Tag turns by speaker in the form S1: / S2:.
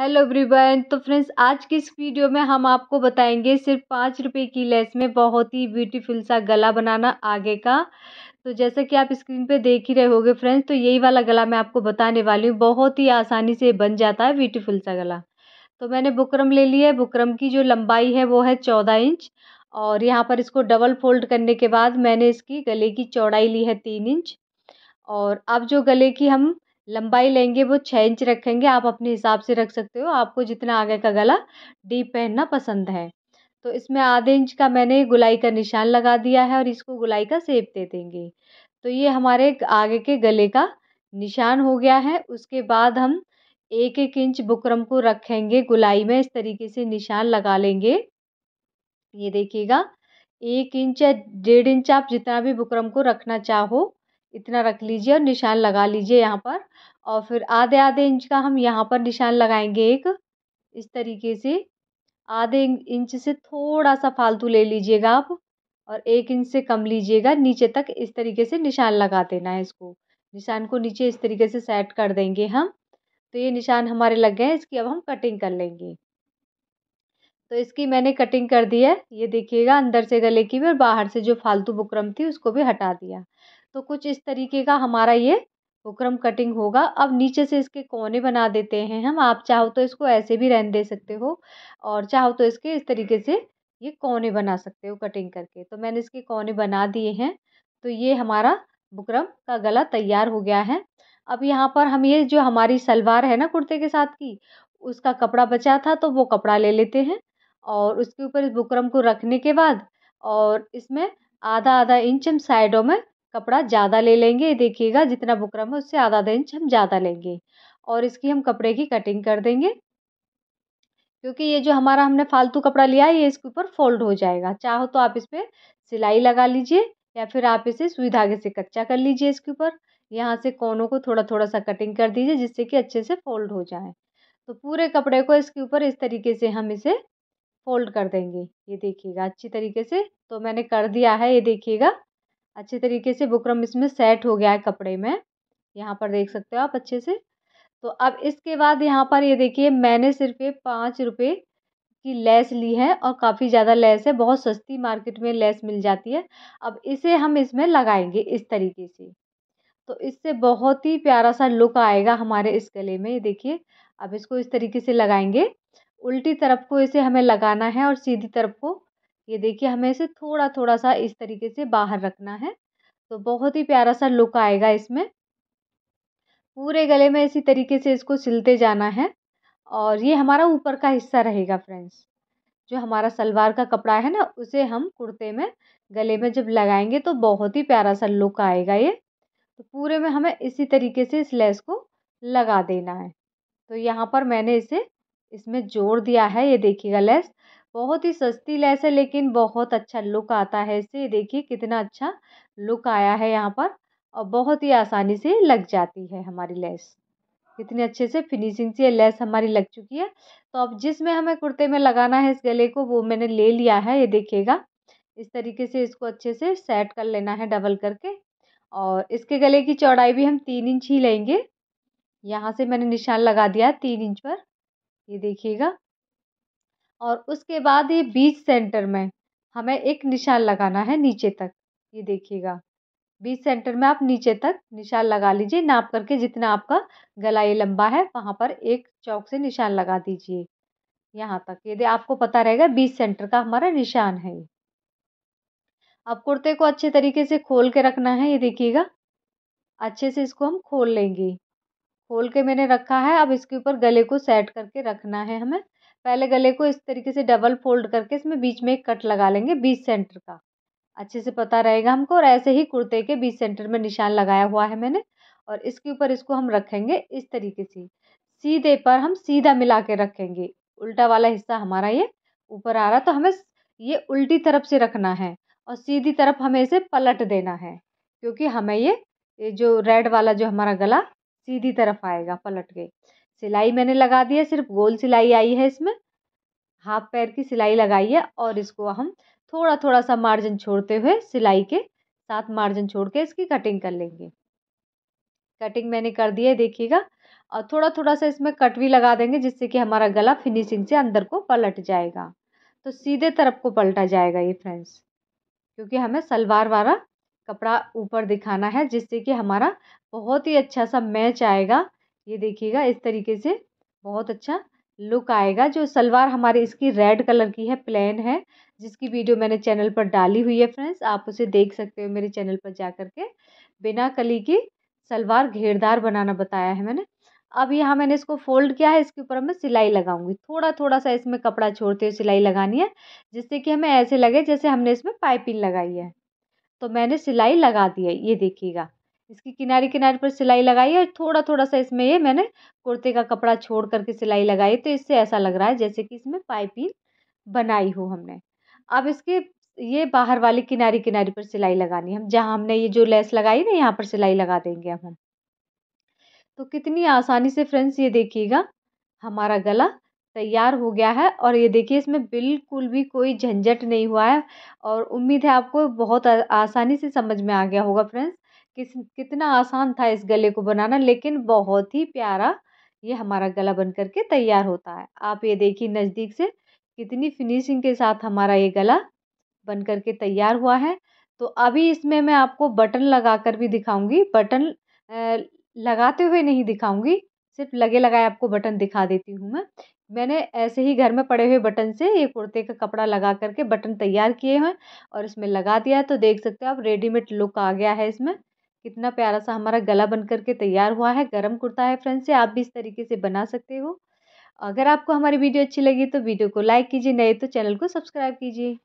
S1: hello everyone तो friends आज की इस वीडियो में हम आपको बताएंगे सिर्फ पाँच रुपये की लेस में बहुत ही ब्यूटीफुल सा गला बनाना आगे का तो जैसा कि आप स्क्रीन पे देख ही रहे होगे फ्रेंड्स तो यही वाला गला मैं आपको बताने वाली हूँ बहुत ही आसानी से बन जाता है ब्यूटीफुल सा गला तो मैंने बुकरम ले लिया है बुकरम की जो लंबाई है वो है चौदह इंच और यहाँ पर इसको डबल फोल्ड करने के बाद मैंने इसकी गले की चौड़ाई ली है तीन इंच और अब जो गले की हम लंबाई लेंगे वो छः इंच रखेंगे आप अपने हिसाब से रख सकते हो आपको जितना आगे का गला डीप पहनना पसंद है तो इसमें आधे इंच का मैंने गुलाई का निशान लगा दिया है और इसको गुलाई का सेप दे देंगे तो ये हमारे आगे के गले का निशान हो गया है उसके बाद हम एक एक इंच बुकरम को रखेंगे गुलाई में इस तरीके से निशान लगा लेंगे ये देखिएगा एक इंच या डेढ़ इंच आप जितना भी बुकरम को रखना चाहो इतना रख लीजिए और निशान लगा लीजिए यहाँ पर और फिर आधे आधे इंच का हम यहाँ पर निशान लगाएंगे एक इस तरीके से आधे इंच से थोड़ा सा फालतू ले लीजिएगा आप और एक इंच से कम लीजिएगा नीचे तक इस तरीके से निशान लगा देना है इसको निशान को नीचे इस तरीके से सेट कर देंगे हम तो ये निशान हमारे लग गए हैं इसकी अब हम कटिंग कर लेंगे तो इसकी मैंने कटिंग कर दी है ये देखिएगा अंदर से गले की भी और बाहर से जो फालतू बुकरम थी उसको भी हटा दिया तो कुछ इस तरीके का हमारा ये बुकरम कटिंग होगा अब नीचे से इसके कोने बना देते हैं हम आप चाहो तो इसको ऐसे भी रहने दे सकते हो और चाहो तो इसके इस तरीके से ये कोने बना सकते हो कटिंग करके तो मैंने इसके कोने बना दिए हैं तो ये हमारा बुकरम का गला तैयार हो गया है अब यहाँ पर हम ये जो हमारी सलवार है ना कुर्ते के साथ की उसका कपड़ा बचा था तो वो कपड़ा ले लेते हैं और उसके ऊपर इस बुकरम को रखने के बाद और इसमें आधा आधा इंच हम साइडों में कपड़ा ज़्यादा ले लेंगे देखिएगा जितना बुकरम है उससे आधा आधा इंच हम ज़्यादा लेंगे और इसकी हम कपड़े की कटिंग कर देंगे क्योंकि ये जो हमारा हमने फालतू कपड़ा लिया है ये इसके ऊपर फोल्ड हो जाएगा चाहो तो आप इस पर सिलाई लगा लीजिए या फिर आप इसे सुई धागे से कच्चा कर लीजिए इसके ऊपर यहाँ से कोनों को थोड़ा थोड़ा सा कटिंग कर दीजिए जिससे कि अच्छे से फोल्ड हो जाए तो पूरे कपड़े को इसके ऊपर इस तरीके से हम इसे फोल्ड कर देंगे ये देखिएगा अच्छी तरीके से तो मैंने कर दिया है ये देखिएगा अच्छे तरीके से बुकरम इसमें सेट हो गया है कपड़े में यहाँ पर देख सकते हो आप अच्छे से तो अब इसके बाद यहाँ पर ये देखिए मैंने सिर्फ ये पाँच रुपये की लेस ली है और काफ़ी ज़्यादा लेस है बहुत सस्ती मार्केट में लेस मिल जाती है अब इसे हम इसमें लगाएंगे इस तरीके से तो इससे बहुत ही प्यारा सा लुक आएगा हमारे इस गले में ये देखिए अब इसको इस तरीके से लगाएंगे उल्टी तरफ को इसे हमें लगाना है और सीधी तरफ को ये देखिए हमें इसे थोड़ा थोड़ा सा इस तरीके से बाहर रखना है तो बहुत ही प्यारा सा लुक आएगा इसमें पूरे गले में इसी तरीके से इसको सिलते जाना है और ये हमारा ऊपर का हिस्सा रहेगा फ्रेंड्स जो हमारा सलवार का कपड़ा है ना उसे हम कुर्ते में गले में जब लगाएंगे तो बहुत ही प्यारा सा लुक आएगा ये तो पूरे में हमें इसी तरीके से इस लेस को लगा देना है तो यहाँ पर मैंने इसे इसमें जोड़ दिया है ये देखिएगा लेस बहुत ही सस्ती लेस है लेकिन बहुत अच्छा लुक आता है इससे देखिए कितना अच्छा लुक आया है यहाँ पर और बहुत ही आसानी से लग जाती है हमारी लैस कितने अच्छे से फिनिशिंग से लेस हमारी लग चुकी है तो अब जिसमें हमें कुर्ते में लगाना है इस गले को वो मैंने ले लिया है ये देखिएगा इस तरीके से इसको अच्छे से सेट कर लेना है डबल करके और इसके गले की चौड़ाई भी हम तीन इंच ही लेंगे यहाँ से मैंने निशान लगा दिया तीन इंच पर ये देखिएगा और उसके बाद ये बीच सेंटर में हमें एक निशान लगाना है नीचे तक ये देखिएगा बीच सेंटर में आप नीचे तक निशान लगा लीजिए नाप करके जितना आपका गला ये लंबा है वहाँ पर एक चौक से निशान लगा दीजिए यहाँ तक यदि आपको पता रहेगा बीच सेंटर का हमारा निशान है अब कुर्ते को अच्छे तरीके से खोल के रखना है ये देखिएगा अच्छे से इसको हम खोल लेंगे खोल के मैंने रखा है अब इसके ऊपर गले को सेट करके रखना है हमें पहले गले को इस तरीके से डबल फोल्ड करके इसमें बीच में एक कट लगा लेंगे बीच सेंटर का अच्छे से पता रहेगा हमको और ऐसे ही कुर्ते के बीच सेंटर में निशान लगाया हुआ है मैंने और इसके ऊपर इसको हम रखेंगे इस तरीके से सीधे पर हम सीधा मिला के रखेंगे उल्टा वाला हिस्सा हमारा ये ऊपर आ रहा तो हमें ये उल्टी तरफ से रखना है और सीधी तरफ हमें इसे पलट देना है क्योंकि हमें ये जो रेड वाला जो हमारा गला सीधी तरफ आएगा पलट के सिलाई मैंने लगा दी है सिर्फ गोल सिलाई आई है इसमें हाफ पैर की सिलाई लगाई है और इसको हम थोड़ा थोड़ा सा मार्जिन छोड़ते हुए सिलाई के साथ मार्जिन छोड़ के इसकी कटिंग कर लेंगे कटिंग मैंने कर दी है देखिएगा और थोड़ा थोड़ा सा इसमें कट भी लगा देंगे जिससे कि हमारा गला फिनिशिंग से अंदर को पलट जाएगा तो सीधे तरफ को पलटा जाएगा ये फ्रेंड्स क्योंकि हमें सलवार वाला कपड़ा ऊपर दिखाना है जिससे कि हमारा बहुत ही अच्छा सा मैच आएगा ये देखिएगा इस तरीके से बहुत अच्छा लुक आएगा जो सलवार हमारे इसकी रेड कलर की है प्लेन है जिसकी वीडियो मैंने चैनल पर डाली हुई है फ्रेंड्स आप उसे देख सकते हो मेरे चैनल पर जा कर के बिना कली की सलवार घेरदार बनाना बताया है मैंने अब यहाँ मैंने इसको फोल्ड किया है इसके ऊपर मैं सिलाई लगाऊंगी थोड़ा थोड़ा सा इसमें कपड़ा छोड़ते हुए सिलाई लगानी है जिससे कि हमें ऐसे लगे जैसे हमने इसमें पाइपिंग लगाई है तो मैंने सिलाई लगा दी है ये देखिएगा इसकी किनारे किनारे पर सिलाई लगाई और थोड़ा थोड़ा सा इसमें ये मैंने कुर्ते का कपड़ा छोड़ करके सिलाई लगाई तो इससे ऐसा लग रहा है जैसे कि इसमें पाइपिंग बनाई हो हमने अब इसके ये बाहर वाले किनारे किनारे पर सिलाई लगानी है हम जहाँ हमने ये जो लेस लगाई ना यहाँ पर सिलाई लगा देंगे अब हम तो कितनी आसानी से फ्रेंड्स ये देखिएगा हमारा गला तैयार हो गया है और ये देखिए इसमें बिल्कुल भी कोई झंझट नहीं हुआ है और उम्मीद है आपको बहुत आसानी से समझ में आ गया होगा फ्रेंड्स किस कितना आसान था इस गले को बनाना लेकिन बहुत ही प्यारा ये हमारा गला बन कर के तैयार होता है आप ये देखिए नज़दीक से कितनी फिनिशिंग के साथ हमारा ये गला बन कर के तैयार हुआ है तो अभी इसमें मैं आपको बटन लगा कर भी दिखाऊंगी बटन लगाते हुए नहीं दिखाऊंगी सिर्फ लगे लगाए आपको बटन दिखा देती हूँ मैं मैंने ऐसे ही घर में पड़े हुए बटन से ये कुर्ते का कपड़ा लगा करके बटन तैयार किए हैं और इसमें लगा दिया है तो देख सकते हो आप रेडीमेड लुक आ गया है इसमें कितना प्यारा सा हमारा गला बन करके तैयार हुआ है गर्म कुर्ता है फ्रेंड्स से आप भी इस तरीके से बना सकते हो अगर आपको हमारी वीडियो अच्छी लगी तो वीडियो को लाइक कीजिए नए तो चैनल को सब्सक्राइब कीजिए